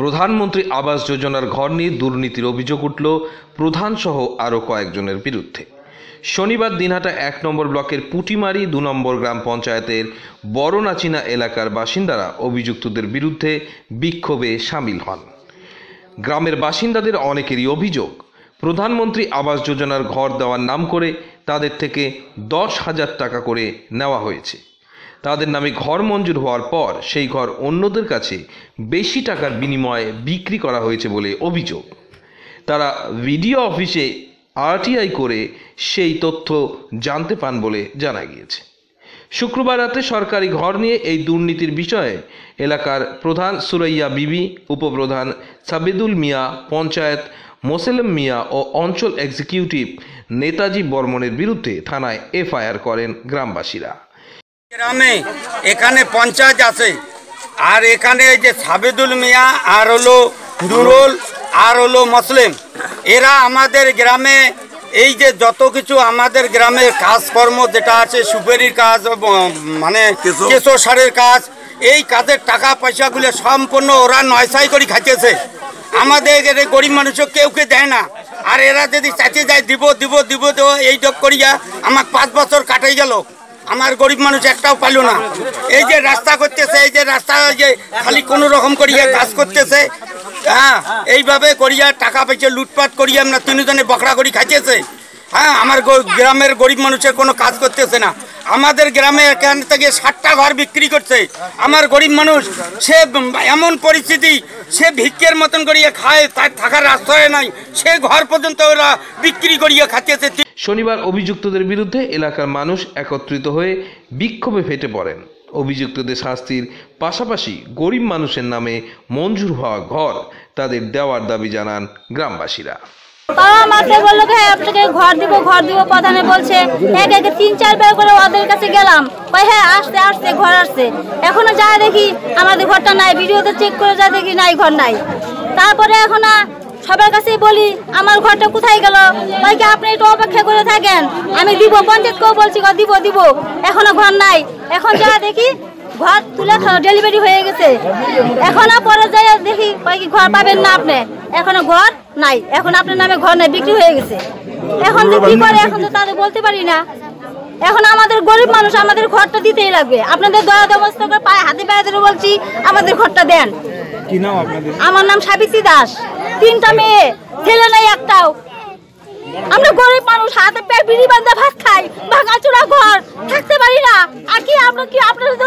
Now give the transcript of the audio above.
প্রধানমন্ত্রী আবাস যোজনার ঘর নিয়ে দুর্নীতির অভিযোগ উঠল প্রধানসহ আরও কয়েকজনের বিরুদ্ধে শনিবার দিনহাটা এক নম্বর ব্লকের পুটিমারি দু নম্বর গ্রাম পঞ্চায়েতের বড়নাচিনা এলাকার বাসিন্দারা অভিযুক্তদের বিরুদ্ধে বিক্ষোভে সামিল হন গ্রামের বাসিন্দাদের অনেকেরই অভিযোগ প্রধানমন্ত্রী আবাস যোজনার ঘর দেওয়ার নাম করে তাদের থেকে দশ হাজার টাকা করে নেওয়া হয়েছে তাদের নামে ঘর মঞ্জুর হওয়ার পর সেই ঘর অন্যদের কাছে বেশি টাকার বিনিময়ে বিক্রি করা হয়েছে বলে অভিযোগ তারা ভিডিও অফিসে আরটিআই করে সেই তথ্য জানতে পান বলে জানা গিয়েছে শুক্রবার রাতে সরকারি ঘর নিয়ে এই দুর্নীতির বিষয়ে এলাকার প্রধান সুরাইয়া বিবি উপপ্রধান সাবেদুল মিয়া পঞ্চায়েত মোসেলম মিয়া ও অঞ্চল এক্সিকিউটিভ নেতাজি বর্মনের বিরুদ্ধে থানায় এফআইআর করেন গ্রামবাসীরা গ্রামে এখানে পঞ্চায়েত আছে আর এখানে এই যে সাবেদুল মিয়া আর হলো নুরুল আর হলো মুসলিম এরা আমাদের গ্রামে এই যে যত কিছু আমাদের গ্রামের কাজকর্ম যেটা আছে সুপেরির কাজ মানে কেশর সারের কাজ এই কাজের টাকা পয়সাগুলো সম্পূর্ণ ওরা নয়সাই করে খাইতেছে আমাদের গরিব মানুষও কেউ কে দেয় না আর এরা যদি চাচে যায় দিব দিব দিব দেব এই করিয়া আমার পাঁচ বছর কাটাই গেল আমার গরিব মানুষ একটাও পাইল না এই যে রাস্তা করতেছে এই যে রাস্তা যে খালি কোনো রকম করিয়া কাজ করতেছে হ্যাঁ এইভাবে করিয়া টাকা পেয়েছে লুটপাট করিয়া আমরা তিনজনে বকরা করি খাইতেছে হ্যাঁ আমার গ্রামের গরিব মানুষের কোনো কাজ করতেছে না আমাদের গ্রামে এখান থেকে ষাটটা ঘর বিক্রি করছে আমার গরিব মানুষ সে এমন পরিস্থিতি সে ভিক্ষের মতন করিয়া খায় তার থাকার আশ্রয় নাই সে ঘর পর্যন্ত ওরা বিক্রি করিয়া খাচ্ছে শনিবার অভিযুক্তদের বিরুদ্ধে এলাকার মানুষ একত্রিত হয়ে বিক্ষোভে ফেটে পড়েন অভিযুক্তদের শাস্তির পাশাপাশি গরিব মানুষের নামে মঞ্জুর হওয়া ঘর তাদের দেওয়ার দাবি জানান গ্রামবাসীরা বাবা মাকে বললো হ্যাঁ আপনাকে ঘর দিব ঘর দিব প্রধানে বলছে এক একে তিন চারবার করে ওদের কাছে গেলাম ওই হ্যাঁ আসতে আসতে ঘর আসছে এখনো যা দেখি আমাদের ঘরটা নাই ভিডিওতে চেক করে যা দেখি নাই ঘর নাই তারপরে এখন সবার কাছেই বলি আমার ঘরটা কোথায় গেল কি আপনি একটু অপেক্ষা করে থাকেন আমি দিব পঞ্চায়েতকেও বলছি দিব দিব এখনো ঘর নাই এখন যা দেখি ঘর তুলে ডেলিভারি হয়ে গেছে এখনো পরে যাই দেখি কয়েক ঘর পাবেন না আপনি এখনো ঘর নাই এখন আপনার নামে ঘর নাই বিক্রি হয়ে গেছে এখন যে কি করে এখন তো তাদের বলতে পারি না এখন আমাদের গরিব মানুষ আমাদের ঘরটা দিতেই লাগবে আপনাদের দয়া দমস্ত করে পায়ে হাতে পায়ে ধরে বলছি আমাদের ঘরটা দেন কি নাম আপনাদের আমার নাম সাবিত্রী দাস তিনটা মেয়ে ছেলে নাই একটাও আমরা গরিব মানুষ হাতে পায়ে বিড়ি বান্ধা ভাত খাই ভাঙা চূড়া ঘর থাকতে পারি না আর কি আমরা কি আপনার